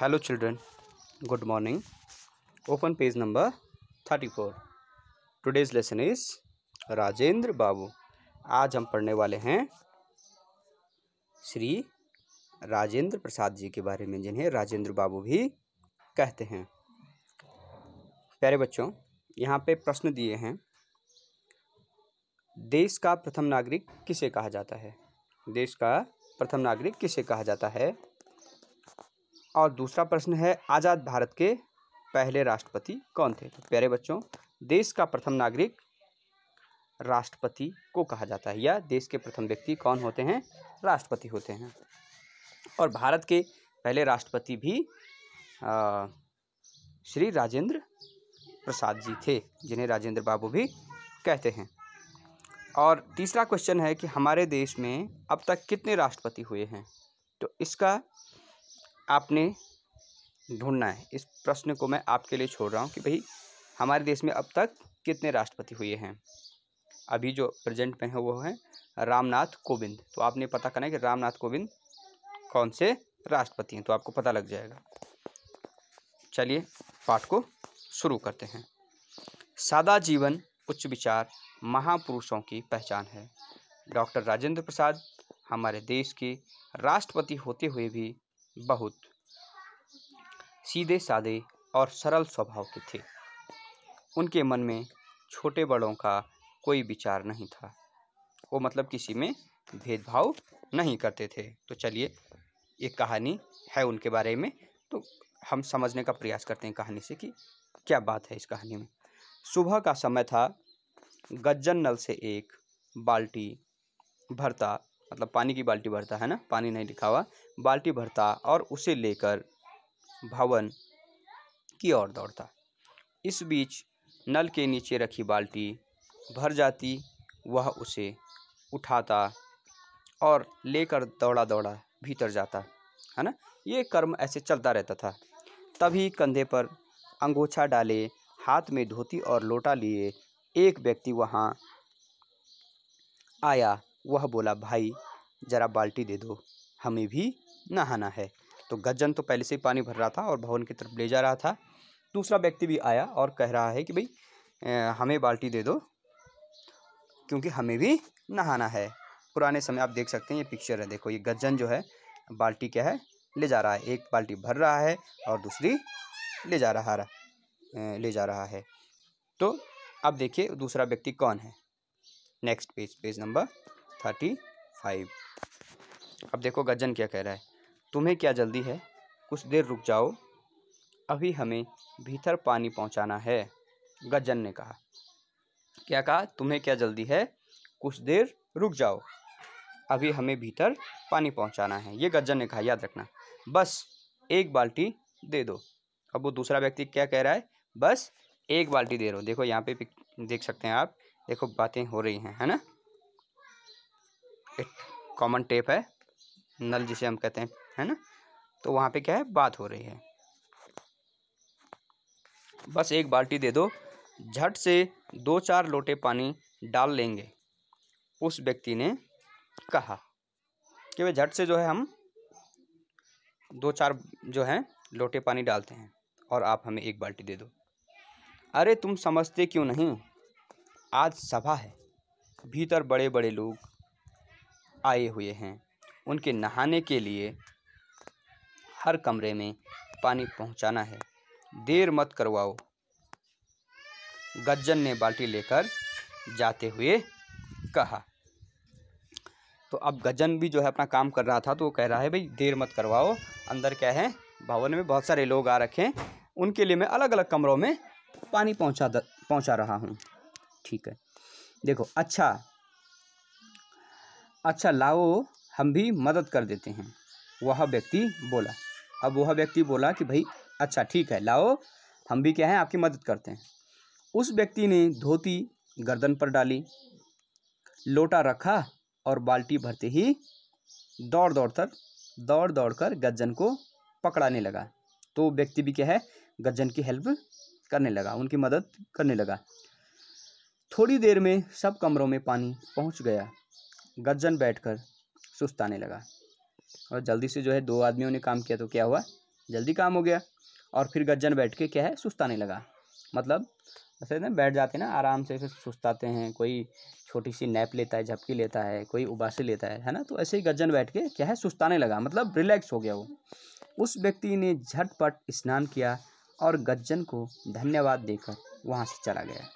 hello children good morning open page number thirty four today's lesson is Rajendra Babu आज हम पढ़ने वाले हैं श्री राजेंद्र प्रसाद जी के बारे में जिन्हें राजेंद्र बाबू भी कहते हैं प्यारे बच्चों यहाँ पे प्रश्न दिए हैं देश का प्रथम नागरिक किसे कहा जाता है देश का प्रथम नागरिक किसे कहा जाता है और दूसरा प्रश्न है आज़ाद भारत के पहले राष्ट्रपति कौन थे तो प्यारे बच्चों देश का प्रथम नागरिक राष्ट्रपति को कहा जाता है या देश के प्रथम व्यक्ति कौन होते हैं राष्ट्रपति होते हैं और भारत के पहले राष्ट्रपति भी आ, श्री राजेंद्र प्रसाद जी थे जिन्हें राजेंद्र बाबू भी कहते हैं और तीसरा क्वेश्चन है कि हमारे देश में अब तक कितने राष्ट्रपति हुए हैं तो इसका आपने ढूंढना है इस प्रश्न को मैं आपके लिए छोड़ रहा हूँ कि भाई हमारे देश में अब तक कितने राष्ट्रपति हुए हैं अभी जो प्रेजेंट में है वो है रामनाथ कोविंद तो आपने पता करना है कि रामनाथ कोविंद कौन से राष्ट्रपति हैं तो आपको पता लग जाएगा चलिए पाठ को शुरू करते हैं सादा जीवन उच्च विचार महापुरुषों की पहचान है डॉक्टर राजेंद्र प्रसाद हमारे देश के राष्ट्रपति होते हुए भी बहुत सीधे साधे और सरल स्वभाव के थे उनके मन में छोटे बड़ों का कोई विचार नहीं था वो मतलब किसी में भेदभाव नहीं करते थे तो चलिए एक कहानी है उनके बारे में तो हम समझने का प्रयास करते हैं कहानी से कि क्या बात है इस कहानी में सुबह का समय था गज्जन नल से एक बाल्टी भरता मतलब पानी की बाल्टी भरता है ना पानी नहीं लिखा हुआ बाल्टी भरता और उसे लेकर भवन की ओर दौड़ता इस बीच नल के नीचे रखी बाल्टी भर जाती वह उसे उठाता और लेकर दौड़ा दौड़ा भीतर जाता है ना ये कर्म ऐसे चलता रहता था तभी कंधे पर अंगोछा डाले हाथ में धोती और लोटा लिए एक व्यक्ति वहाँ आया वह बोला भाई ज़रा बाल्टी दे दो हमें भी नहाना है तो गज्जन तो पहले से ही पानी भर रहा था और भवन की तरफ ले जा रहा था दूसरा व्यक्ति भी आया और कह रहा है कि भाई हमें बाल्टी दे दो क्योंकि हमें भी नहाना है पुराने समय आप देख सकते हैं ये पिक्चर है देखो ये गज्जन जो है बाल्टी क्या है ले जा रहा है एक बाल्टी भर रहा है और दूसरी ले जा रहा है ले जा रहा है तो अब देखिए दूसरा व्यक्ति कौन है next page page number thirty five अब देखो गजन क्या कह रहा है तुम्हें क्या जल्दी है कुछ देर रुक जाओ अभी हमें भीतर पानी पहुंचाना है गजन ने कहा क्या कहा तुम्हें क्या जल्दी है कुछ देर रुक जाओ अभी हमें भीतर पानी पहुंचाना है ये गजन ने कहा याद रखना बस एक बाल्टी दे दो अब वो दूसरा व्यक्ति क्या कह रहा है बस एक बाल्टी दे दो देखो यहाँ पे देख सकते हैं आप देखो बातें हो रही हैं है ना एक कॉमन टेप है नल जिसे हम कहते हैं है ना तो वहाँ पे क्या है बात हो रही है बस एक बाल्टी दे दो झट से दो चार लोटे पानी डाल लेंगे उस व्यक्ति ने कहा कि भाई झट से जो है हम दो चार जो है लोटे पानी डालते हैं और आप हमें एक बाल्टी दे दो अरे तुम समझते क्यों नहीं आज सभा है भीतर बड़े बड़े लोग आए हुए हैं उनके नहाने के लिए हर कमरे में पानी पहुंचाना है देर मत करवाओ गज्जन ने बाल्टी लेकर जाते हुए कहा तो अब गजन भी जो है अपना काम कर रहा था तो वो कह रहा है भाई देर मत करवाओ अंदर क्या है भवन में बहुत सारे लोग आ रखे हैं उनके लिए मैं अलग अलग कमरों में पानी पहुंचा पहुंचा रहा हूँ ठीक है देखो अच्छा अच्छा लाओ हम भी मदद कर देते हैं वह व्यक्ति बोला अब वह व्यक्ति बोला कि भाई अच्छा ठीक है लाओ हम भी क्या है आपकी मदद करते हैं उस व्यक्ति ने धोती गर्दन पर डाली लोटा रखा और बाल्टी भरते ही दौड़ दौड़ कर दौड़ दौड़ कर गज्जन को पकड़ाने लगा तो व्यक्ति भी क्या है गज्जन की हेल्प करने लगा उनकी मदद करने लगा थोड़ी देर में सब कमरों में पानी पहुंच गया गज्जन बैठकर सुस्त आने लगा और जल्दी से जो है दो आदमियों ने काम किया तो क्या हुआ जल्दी काम हो गया और फिर गज्जन बैठ के क्या है सुस्ताने लगा मतलब ऐसे ना बैठ जाते हैं ना आराम से सुस्त सुस्ताते हैं कोई छोटी सी नैप लेता है झपकी लेता है कोई उबासी लेता है है ना तो ऐसे ही गज्जन बैठ के क्या है सुस्ताने लगा मतलब रिलैक्स हो गया वो उस व्यक्ति ने झटपट स्नान किया और गज्जन को धन्यवाद देकर वहाँ से चला गया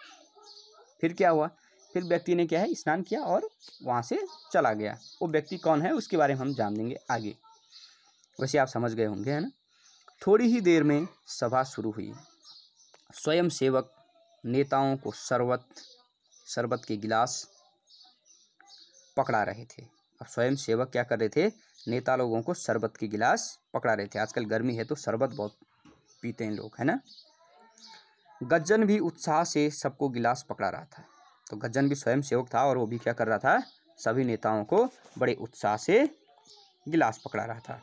फिर क्या हुआ फिर व्यक्ति ने क्या है स्नान किया और वहाँ से चला गया वो व्यक्ति कौन है उसके बारे में हम जान लेंगे आगे वैसे आप समझ गए होंगे है ना थोड़ी ही देर में सभा शुरू हुई स्वयं सेवक नेताओं को शरबत शरबत के गिलास पकड़ा रहे थे अब स्वयं सेवक क्या कर रहे थे नेता लोगों को शरबत के गिलास पकड़ा रहे थे आजकल गर्मी है तो शरबत बहुत पीते हैं लोग है ना गज्जन भी उत्साह से सबको गिलास पकड़ा रहा था तो गज्जन भी स्वयं सेवक था और वो भी क्या कर रहा था सभी नेताओं को बड़े उत्साह से गिलास पकड़ा रहा था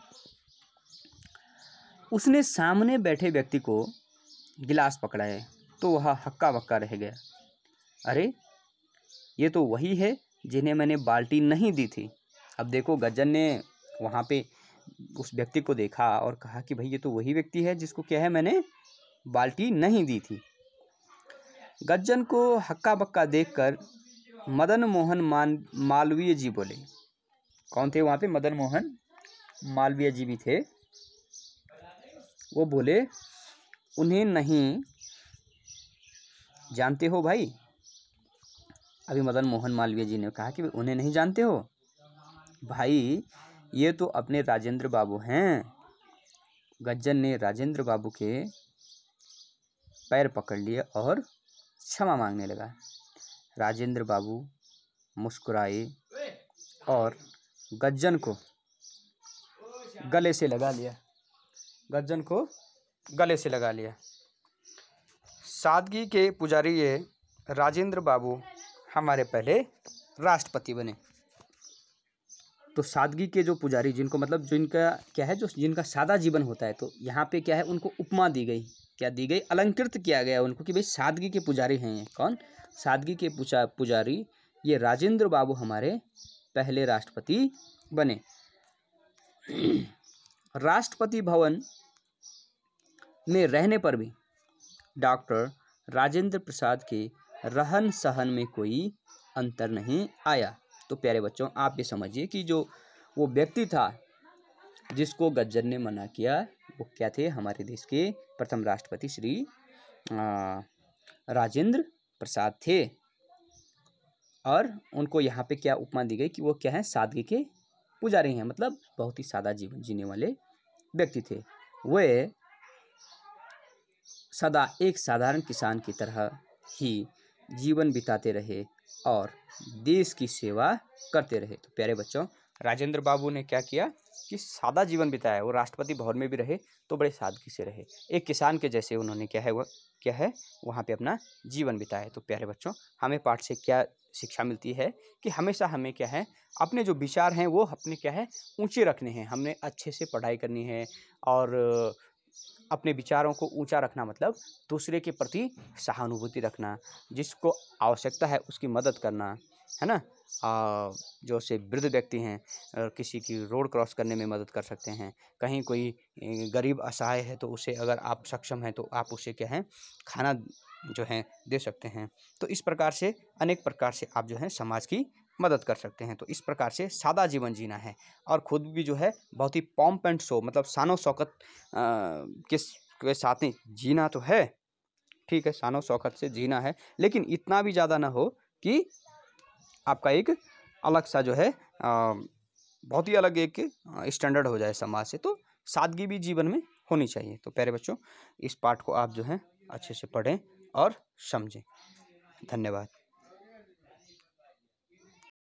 उसने सामने बैठे व्यक्ति को गिलास पकड़ाए तो वह हक्का बक्का रह गया अरे ये तो वही है जिन्हें मैंने बाल्टी नहीं दी थी अब देखो गज्जन ने वहाँ पे उस व्यक्ति को देखा और कहा कि भाई ये तो वही व्यक्ति है जिसको क्या है मैंने बाल्टी नहीं दी थी गज्जन को हक्का बक्का देखकर मदन मोहन मान मालवीय जी बोले कौन थे वहाँ पे मदन मोहन मालवीय जी भी थे वो बोले उन्हें नहीं जानते हो भाई अभी मदन मोहन मालवीय जी ने कहा कि उन्हें नहीं जानते हो भाई ये तो अपने राजेंद्र बाबू हैं गज्जन ने राजेंद्र बाबू के पैर पकड़ लिए और क्षमा मांगने लगा राजेंद्र बाबू मुस्कुराए और गज्जन को गले से लगा लिया गज्जन को गले से लगा लिया सादगी के पुजारी ये राजेंद्र बाबू हमारे पहले राष्ट्रपति बने तो सादगी के जो पुजारी जिनको मतलब जिनका क्या है जो जिनका सादा जीवन होता है तो यहाँ पे क्या है उनको उपमा दी गई क्या दी गई अलंकृत किया गया उनको कि भाई सादगी के पुजारी हैं कौन सादगी के पुजा पुजारी ये राजेंद्र बाबू हमारे पहले राष्ट्रपति बने राष्ट्रपति भवन में रहने पर भी डॉक्टर राजेंद्र प्रसाद के रहन सहन में कोई अंतर नहीं आया तो प्यारे बच्चों आप ये समझिए कि जो वो व्यक्ति था जिसको गज्जर ने मना किया वो क्या थे हमारे देश के प्रथम राष्ट्रपति श्री राजेंद्र प्रसाद थे और उनको यहाँ पे क्या उपमा दी गई कि वो क्या है सादगी के पुजारी हैं मतलब बहुत ही सादा जीवन जीने वाले व्यक्ति थे वे सदा एक साधारण किसान की तरह ही जीवन बिताते रहे और देश की सेवा करते रहे तो प्यारे बच्चों राजेंद्र बाबू ने क्या किया कि सादा जीवन बिताया वो राष्ट्रपति भवन में भी रहे तो बड़े सादगी से रहे एक किसान के जैसे उन्होंने क्या है वह क्या है वहाँ पे अपना जीवन बिताया तो प्यारे बच्चों हमें पाठ से क्या शिक्षा मिलती है कि हमेशा हमें क्या है अपने जो विचार हैं वो अपने क्या है ऊँचे रखने हैं हमने अच्छे से पढ़ाई करनी है और अपने विचारों को ऊंचा रखना मतलब दूसरे के प्रति सहानुभूति रखना जिसको आवश्यकता है उसकी मदद करना है ना आ, जो से वृद्ध व्यक्ति हैं किसी की रोड क्रॉस करने में मदद कर सकते हैं कहीं कोई गरीब असहाय है तो उसे अगर आप सक्षम हैं तो आप उसे क्या है खाना जो है दे सकते हैं तो इस प्रकार से अनेक प्रकार से आप जो है समाज की मदद कर सकते हैं तो इस प्रकार से सादा जीवन जीना है और ख़ुद भी जो है बहुत ही पॉम्प एंड शो मतलब शानो शौकत के साथ ही जीना तो है ठीक है शानो शौकत से जीना है लेकिन इतना भी ज़्यादा ना हो कि आपका एक अलग सा जो है बहुत ही अलग एक स्टैंडर्ड हो जाए समाज से तो सादगी भी जीवन में होनी चाहिए तो प्यारे बच्चों इस पाठ को आप जो है अच्छे से पढ़ें और समझें धन्यवाद